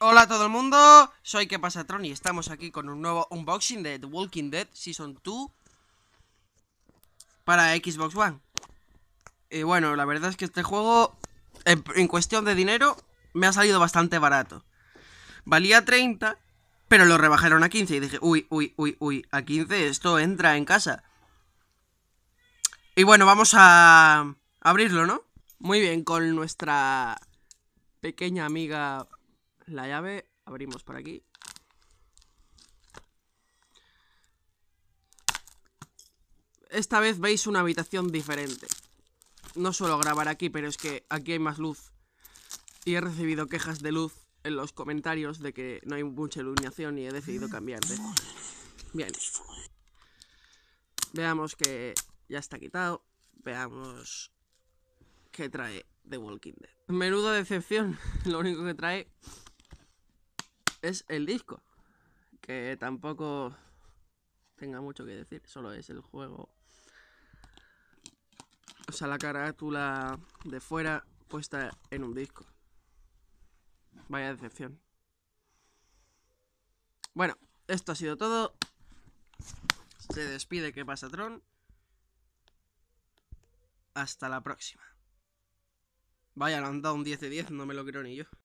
Hola a todo el mundo, soy Que pasa y estamos aquí con un nuevo unboxing de The Walking Dead Season 2 para Xbox One. Y bueno, la verdad es que este juego, en, cuestión de dinero, me ha salido bastante barato. Valía 30, pero lo rebajaron a 15 y dije, uy, uy, uy, uy, a 15 esto entra en casa. Y bueno, vamos a abrirlo, ¿no? Muy bien, con nuestra pequeña amiga la llave, abrimos por aquí. Esta vez veis una habitación diferente. No suelo grabar aquí, pero es que aquí hay más luz. Y he recibido quejas de luz en los comentarios de que no hay mucha iluminación y he decidido cambiar de... Bien. Veamos que ya está quitado. Veamos qué trae The Walking Dead. Menuda decepción. Lo único que trae es el disco. Que tampoco tenga mucho que decir, solo es el juego. O sea, la carátula de fuera puesta en un disco. Vaya decepción. Bueno, esto ha sido todo. Se despide que pasa Tron. Hasta la próxima. Vaya, le han dado un 10 de 10, no me lo creo ni yo.